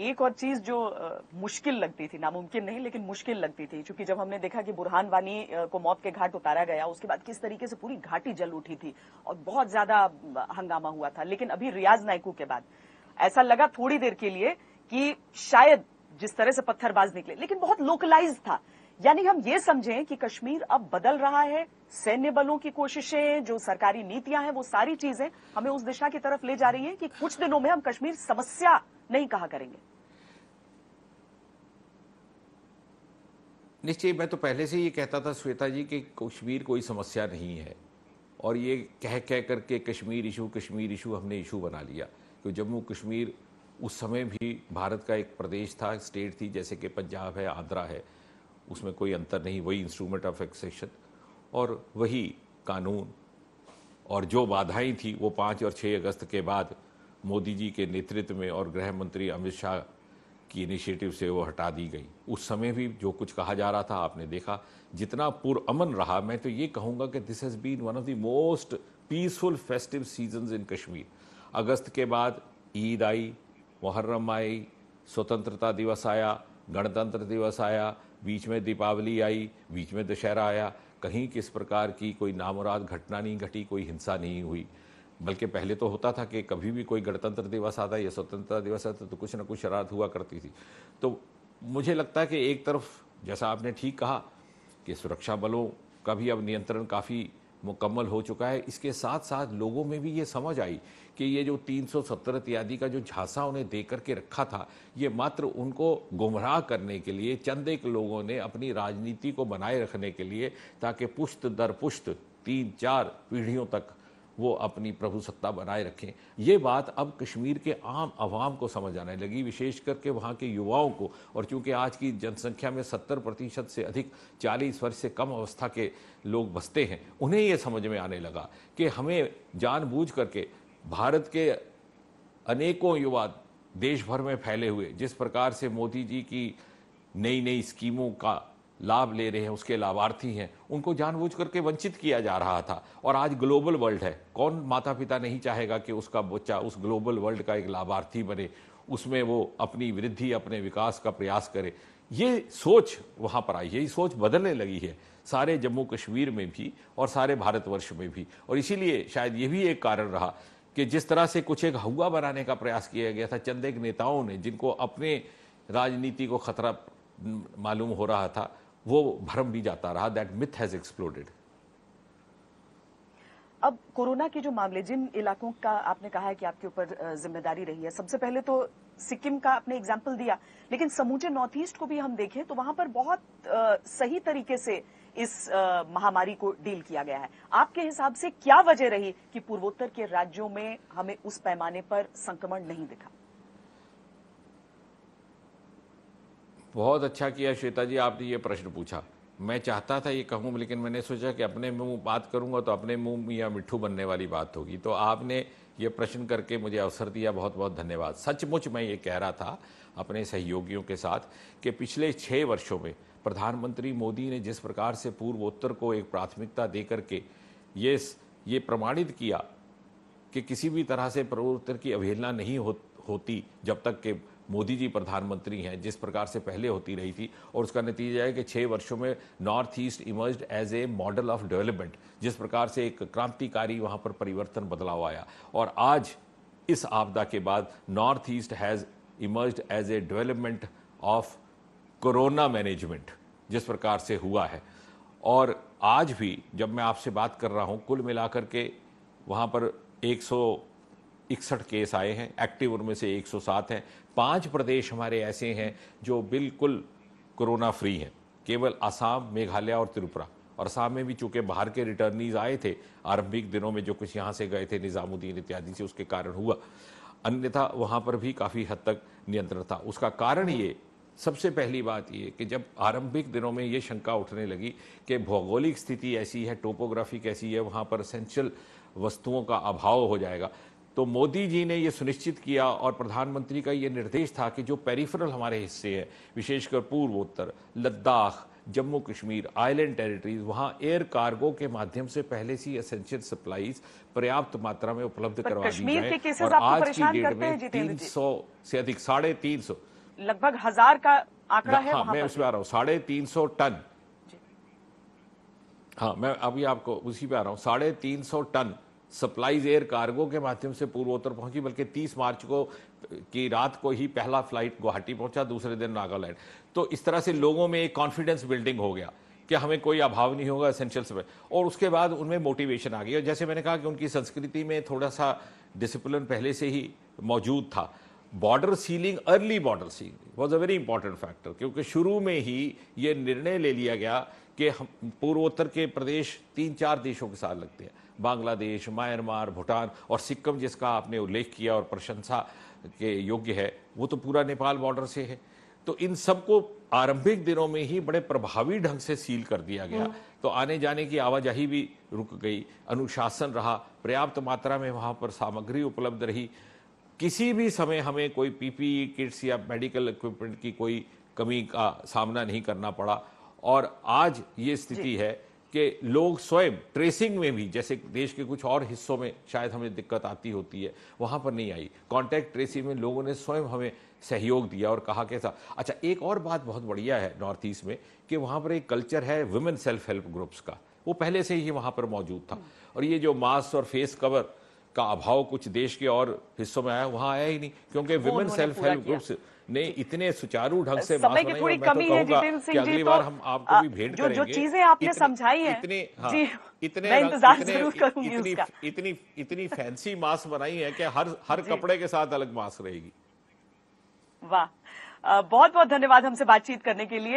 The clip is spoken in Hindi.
एक और चीज जो मुश्किल लगती थी नामुमकिन नहीं लेकिन मुश्किल लगती थी क्योंकि जब हमने देखा कि बुरहान वानी को मौत के घाट उतारा गया उसके बाद किस तरीके से पूरी घाटी जल उठी थी और बहुत ज्यादा हंगामा हुआ था लेकिन अभी रियाज नायकू के बाद ऐसा लगा थोड़ी देर के लिए कि शायद जिस तरह से पत्थरबाज निकले लेकिन बहुत लोकलाइज था यानी हम ये समझें कि कश्मीर अब बदल रहा है सैन्य बलों की कोशिशें जो सरकारी नीतियां हैं वो सारी चीजें हमें उस दिशा की तरफ ले जा रही है कि कुछ दिनों में हम कश्मीर समस्या नहीं कहा करेंगे निश्चय मैं तो पहले से ये कहता था श्वेता जी कि कश्मीर कोई समस्या नहीं है और ये कह कह करके कश्मीर इशू कश्मीर इशू हमने इशू बना लिया कि जम्मू कश्मीर उस समय भी भारत का एक प्रदेश था स्टेट थी जैसे कि पंजाब है आंध्रा है उसमें कोई अंतर नहीं वही इंस्ट्रूमेंट ऑफ एक्सेशन और वही कानून और जो बाधाएं थी वो पाँच और छः अगस्त के बाद मोदी जी के नेतृत्व में और गृह मंत्री अमित शाह की इनिशिएटिव से वो हटा दी गई उस समय भी जो कुछ कहा जा रहा था आपने देखा जितना पुरअमन रहा मैं तो ये कहूँगा कि this has been one of the most peaceful festive season in Kashmir अगस्त के बाद ईद आई मुहर्रम आई स्वतंत्रता दिवस आया गणतंत्र दिवस आया बीच में दीपावली आई बीच में दशहरा आया कहीं किस प्रकार की कोई नामुराद घटना नहीं घटी कोई हिंसा नहीं हुई बल्कि पहले तो होता था कि कभी भी कोई गणतंत्र दिवस आता या स्वतंत्रता दिवस आता तो कुछ ना कुछ शरारत हुआ करती थी तो मुझे लगता है कि एक तरफ जैसा आपने ठीक कहा कि सुरक्षा बलों का भी अब नियंत्रण काफ़ी मुकम्मल हो चुका है इसके साथ साथ लोगों में भी ये समझ आई कि ये जो 370 इत्यादि का जो झांसा उन्हें दे करके रखा था ये मात्र उनको गुमराह करने के लिए चंद एक लोगों ने अपनी राजनीति को बनाए रखने के लिए ताकि पुश्त दर पुश्त तीन चार पीढ़ियों तक वो अपनी प्रभु सत्ता बनाए रखें ये बात अब कश्मीर के आम आवाम को समझ आने लगी विशेष करके वहाँ के युवाओं को और चूँकि आज की जनसंख्या में सत्तर प्रतिशत से अधिक चालीस वर्ष से कम अवस्था के लोग बसते हैं उन्हें ये समझ में आने लगा कि हमें जानबूझ करके भारत के अनेकों युवा देश भर में फैले हुए जिस प्रकार से मोदी जी की नई नई स्कीमों का लाभ ले रहे हैं उसके लाभार्थी हैं उनको जानबूझ करके वंचित किया जा रहा था और आज ग्लोबल वर्ल्ड है कौन माता पिता नहीं चाहेगा कि उसका बच्चा उस ग्लोबल वर्ल्ड का एक लाभार्थी बने उसमें वो अपनी वृद्धि अपने विकास का प्रयास करे ये सोच वहाँ पर आई है ये सोच बदलने लगी है सारे जम्मू कश्मीर में भी और सारे भारतवर्ष में भी और इसीलिए शायद ये भी एक कारण रहा कि जिस तरह से कुछ एक हवा बनाने का प्रयास किया गया था चंद एक नेताओं ने जिनको अपने राजनीति को खतरा मालूम हो रहा था वो भरम भी जाता रहा दैट मिथ हैज एक्सप्लोडेड अब कोरोना के जो मामले जिन इलाकों का आपने कहा है कि आपके ऊपर जिम्मेदारी रही है सबसे पहले तो सिक्किम का आपने एग्जाम्पल दिया लेकिन समूचे नॉर्थ ईस्ट को भी हम देखें तो वहां पर बहुत आ, सही तरीके से इस महामारी को डील किया गया है आपके हिसाब से क्या वजह रही कि पूर्वोत्तर के राज्यों में हमें उस पैमाने पर संक्रमण नहीं दिखा बहुत अच्छा किया श्वेता जी आपने ये प्रश्न पूछा मैं चाहता था ये कहूँ लेकिन मैंने सोचा कि अपने मुंह बात करूँगा तो अपने मुंह या मिट्ठू बनने वाली बात होगी तो आपने ये प्रश्न करके मुझे अवसर दिया बहुत बहुत धन्यवाद सचमुच मैं ये कह रहा था अपने सहयोगियों के साथ कि पिछले छः वर्षों में प्रधानमंत्री मोदी ने जिस प्रकार से पूर्वोत्तर को एक प्राथमिकता दे करके ये ये प्रमाणित किया कि किसी भी तरह से पूर्वोत्तर की अवहेलना नहीं हो, होती जब तक के मोदी जी प्रधानमंत्री हैं जिस प्रकार से पहले होती रही थी और उसका नतीजा है कि छः वर्षों में North East emerge as a model of development जिस प्रकार से एक क्रांतिकारी वहाँ पर परिवर्तन बदलाव आया और आज इस आपदा के बाद North East has emerge as a development of corona management जिस प्रकार से हुआ है और आज भी जब मैं आपसे बात कर रहा हूँ कुल मिलाकर के वहाँ पर एक इकसठ केस आए हैं एक्टिव उनमें से 107 हैं पांच प्रदेश हमारे ऐसे हैं जो बिल्कुल कोरोना फ्री हैं केवल असम मेघालय और त्रिपुरा और असम में भी चूँकि बाहर के रिटर्नीज आए थे आरंभिक दिनों में जो कुछ यहाँ से गए थे निज़ामुद्दीन इत्यादि से उसके कारण हुआ अन्यथा वहाँ पर भी काफ़ी हद तक नियंत्रण था उसका कारण ये सबसे पहली बात ये कि जब आरंभिक दिनों में ये शंका उठने लगी कि भौगोलिक स्थिति ऐसी है टोपोग्राफी कैसी है वहाँ पर असेंशियल वस्तुओं का अभाव हो जाएगा तो मोदी जी ने यह सुनिश्चित किया और प्रधानमंत्री का यह निर्देश था कि जो पेरिफेरल हमारे हिस्से हैं विशेषकर पूर्वोत्तर लद्दाख जम्मू कश्मीर आइलैंड टेरिटरीज वहां एयर कार्गो के माध्यम से पहले से एसेंशियल सप्लाईज पर्याप्त मात्रा में उपलब्ध करवा दी जाए और आज की डेट में तीन सौ से अधिक साढ़े तीन सौ लगभग हजार का आंकड़ा है हाँ मैं उसमें आ रहा हूँ साढ़े तीन सौ टन हाँ मैं अभी आपको उसी पे आ रहा हूँ साढ़े तीन सौ टन सप्लाईज एयर कार्गो के माध्यम से पूर्वोत्तर पहुंची बल्कि 30 मार्च को की रात को ही पहला फ्लाइट गुवाहाटी पहुंचा दूसरे दिन नागालैंड तो इस तरह से लोगों में एक कॉन्फिडेंस बिल्डिंग हो गया कि हमें कोई अभाव नहीं होगा असेंशियल्स में और उसके बाद उनमें मोटिवेशन आ गई और जैसे मैंने कहा कि उनकी संस्कृति में थोड़ा सा डिसिप्लिन पहले से ही मौजूद था border sealing early border sealing was a very important factor क्योंकि शुरू में ही ये निर्णय ले लिया गया कि हम पूर्वोत्तर के प्रदेश तीन चार देशों के साथ लगते हैं बांग्लादेश म्यांमार भूटान और सिक्किम जिसका आपने उल्लेख किया और प्रशंसा के योग्य है वो तो पूरा नेपाल बॉर्डर से है तो इन सबको आरंभिक दिनों में ही बड़े प्रभावी ढंग से सील कर दिया गया हम्म। तो आने जाने की आवाजाही भी रुक गई अनुशासन रहा पर्याप्त मात्रा में वहाँ पर सामग्री उपलब्ध रही किसी भी समय हमें कोई पीपीई किट्स या मेडिकल इक्विपमेंट की कोई कमी का सामना नहीं करना पड़ा और आज ये स्थिति है कि लोग स्वयं ट्रेसिंग में भी जैसे देश के कुछ और हिस्सों में शायद हमें दिक्कत आती होती है वहाँ पर नहीं आई कांटेक्ट ट्रेसिंग में लोगों ने स्वयं हमें सहयोग दिया और कहा कैसा अच्छा एक और बात बहुत बढ़िया है नॉर्थ ईस्ट में कि वहाँ पर एक कल्चर है वुमेन सेल्फ हेल्प ग्रुप्स का वो पहले से ही वहाँ पर मौजूद था हम्म। और ये जो मास्क और फेस कवर का अभाव कुछ देश के और हिस्सों में आया वहां आया ही नहीं क्योंकि विमेन सेल्फ हेल्प ग्रुप्स ने इतने सुचारू ढंग से समय की थोड़ी तो कमी तो है जितेंद्र सिंह जी तो हम आपको भी भेंट जो, जो चीजें आपने समझाई है इतने हाँ, इतने मैं इंतजार जरूर करूंगी इतनी, इतनी इतनी फैंसी मास्क बनाई है कि हर हर कपड़े के साथ अलग मास्क रहेगी वाह बहुत बहुत धन्यवाद हमसे बातचीत करने के लिए